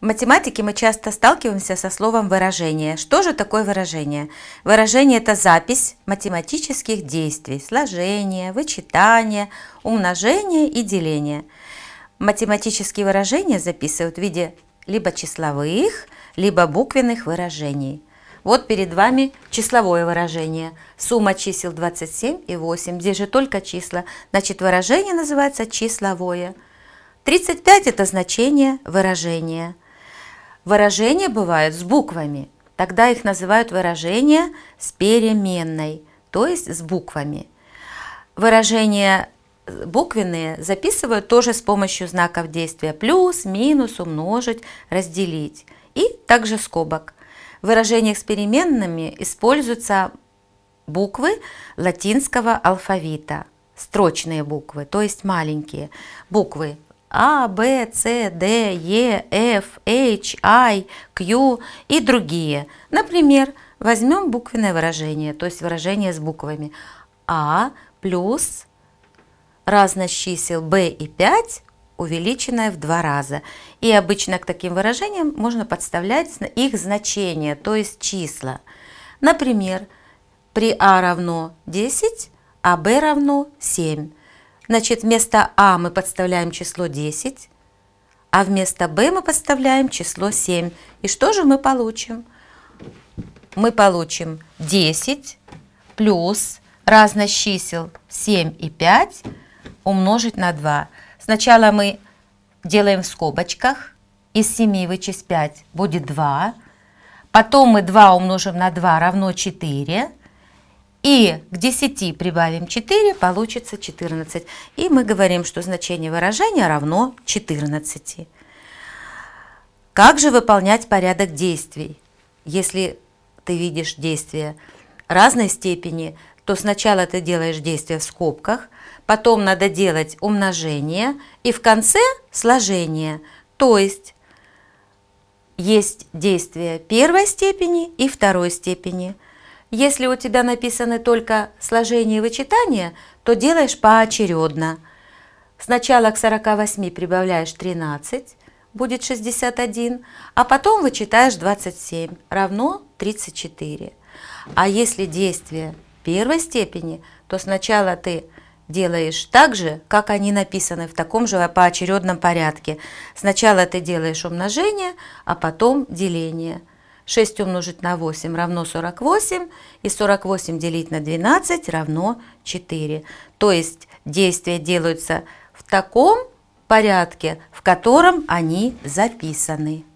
В математике мы часто сталкиваемся со словом выражение. Что же такое выражение? Выражение – это запись математических действий, сложение, вычитание, умножение и деление. Математические выражения записывают в виде либо числовых, либо буквенных выражений. Вот перед вами числовое выражение. Сумма чисел 27 и 8. Здесь же только числа. Значит, выражение называется числовое. 35 – это значение выражения. Выражения бывают с буквами. Тогда их называют выражения с переменной, то есть с буквами. Выражения буквенные записывают тоже с помощью знаков действия плюс, минус, умножить, разделить и также скобок. В выражениях с переменными используются буквы латинского алфавита, строчные буквы, то есть маленькие буквы а, Б, С, Д, Е, F, H, I, Q и другие. Например, возьмем буквенное выражение, то есть выражение с буквами. А плюс разность чисел Б и 5 увеличенная в два раза. И обычно к таким выражениям можно подставлять их значение, то есть числа. Например, при а равно 10, а Б равно 7. Значит, вместо А мы подставляем число 10, а вместо b мы подставляем число 7. И что же мы получим? Мы получим 10 плюс разность чисел 7 и 5 умножить на 2. Сначала мы делаем в скобочках. Из 7 вычесть 5 будет 2. Потом мы 2 умножим на 2 равно 4. И к 10 прибавим 4, получится 14. И мы говорим, что значение выражения равно 14. Как же выполнять порядок действий? Если ты видишь действия разной степени, то сначала ты делаешь действие в скобках, потом надо делать умножение и в конце сложение. То есть есть действия первой степени и второй степени – если у тебя написаны только сложение и вычитание, то делаешь поочередно. Сначала к 48 прибавляешь 13, будет 61, а потом вычитаешь 27, равно 34. А если действие первой степени, то сначала ты делаешь так же, как они написаны, в таком же поочередном порядке. Сначала ты делаешь умножение, а потом деление. 6 умножить на 8 равно 48, и 48 делить на 12 равно 4. То есть действия делаются в таком порядке, в котором они записаны.